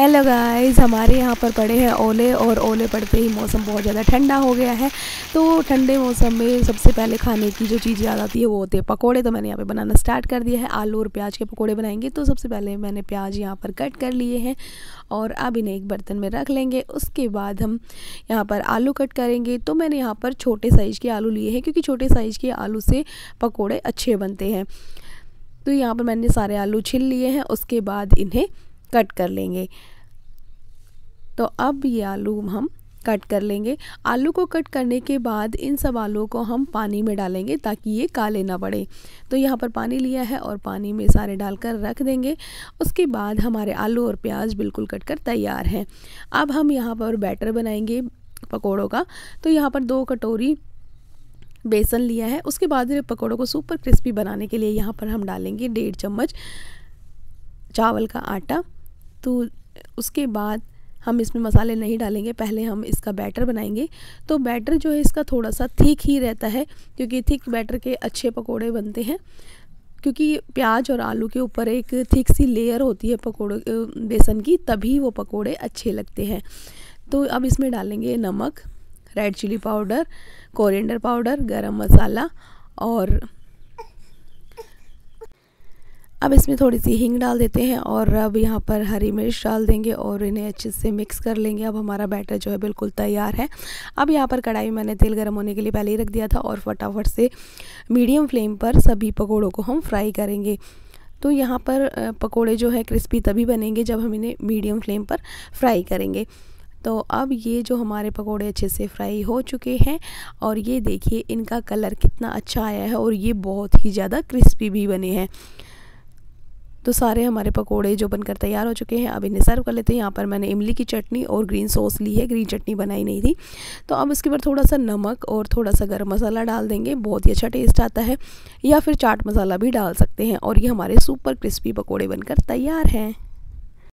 hello guys हमारे यहाँ पर पड़े हैं ओले और ओले पड़ते ही मौसम बहुत ज़्यादा ठंडा हो गया है तो ठंडे मौसम में सबसे पहले खाने की जो चीज़ याद आती है वो होते हैं पकोड़े तो मैंने यहाँ पे बनाना स्टार्ट कर दिया है आलू और प्याज के पकोड़े बनाएंगे तो सबसे पहले मैंने प्याज यहाँ पर कट कर लिए हैं और अब इन्हें एक बर्तन में रख लेंगे उसके बाद हम यहाँ पर आलू कट करेंगे तो मैंने यहाँ पर छोटे साइज़ के आलू लिए हैं क्योंकि छोटे साइज़ के आलू से पकौड़े अच्छे बनते हैं तो यहाँ पर मैंने सारे आलू छिल लिए हैं उसके बाद इन्हें कट कर लेंगे तो अब ये आलू हम कट कर लेंगे आलू को कट करने के बाद इन सब आलू को हम पानी में डालेंगे ताकि ये काले ना पड़े तो यहाँ पर पानी लिया है और पानी में सारे डालकर रख देंगे उसके बाद हमारे आलू और प्याज बिल्कुल कट कर तैयार हैं अब हम यहाँ पर बैटर बनाएंगे पकौड़ों का तो यहाँ पर दो कटोरी बेसन लिया है उसके बाद पकौड़ों को सुपर क्रिस्पी बनाने के लिए यहाँ पर हम डालेंगे डेढ़ चम्मच चावल का आटा तो उसके बाद हम इसमें मसाले नहीं डालेंगे पहले हम इसका बैटर बनाएंगे तो बैटर जो है इसका थोड़ा सा थिक ही रहता है क्योंकि थिक बैटर के अच्छे पकोड़े बनते हैं क्योंकि प्याज और आलू के ऊपर एक थिक सी लेयर होती है पकोड़े बेसन की तभी वो पकोड़े अच्छे लगते हैं तो अब इसमें डालेंगे नमक red chilli powder coriander powder garam masala और अब इसमें थोड़ी सी हींग डाल देते हैं और अब यहाँ पर हरी मिर्च डाल देंगे और इन्हें अच्छे से मिक्स कर लेंगे अब हमारा बैटर जो है बिल्कुल तैयार है अब यहाँ पर कढ़ाई मैंने तेल गर्म होने के लिए पहले ही रख दिया था और फटाफट से मीडियम फ्लेम पर सभी पकौड़ों को हम फ्राई करेंगे तो यहाँ पर पकौड़े जो है क्रिस्पी तभी बनेंगे जब हम इन्हें मीडियम फ्लेम पर फ्राई करेंगे तो अब ये जो हमारे पकोड़े अच्छे से फ्राई हो चुके हैं और ये देखिए इनका कलर कितना अच्छा आया है और ये बहुत ही ज़्यादा क्रिस्पी भी बने हैं तो सारे हमारे पकोड़े जो बनकर तैयार हो चुके हैं अब इन्हें सर्व कर लेते हैं यहाँ पर मैंने इमली की चटनी और ग्रीन सॉस ली है ग्रीन चटनी बनाई नहीं थी तो अब इसके ऊपर थोड़ा सा नमक और थोड़ा सा गर्म मसाला डाल देंगे बहुत ही अच्छा टेस्ट आता है या फिर चाट मसाला भी डाल सकते हैं और ये हमारे सुपर क्रिस्पी पकौड़े बनकर तैयार हैं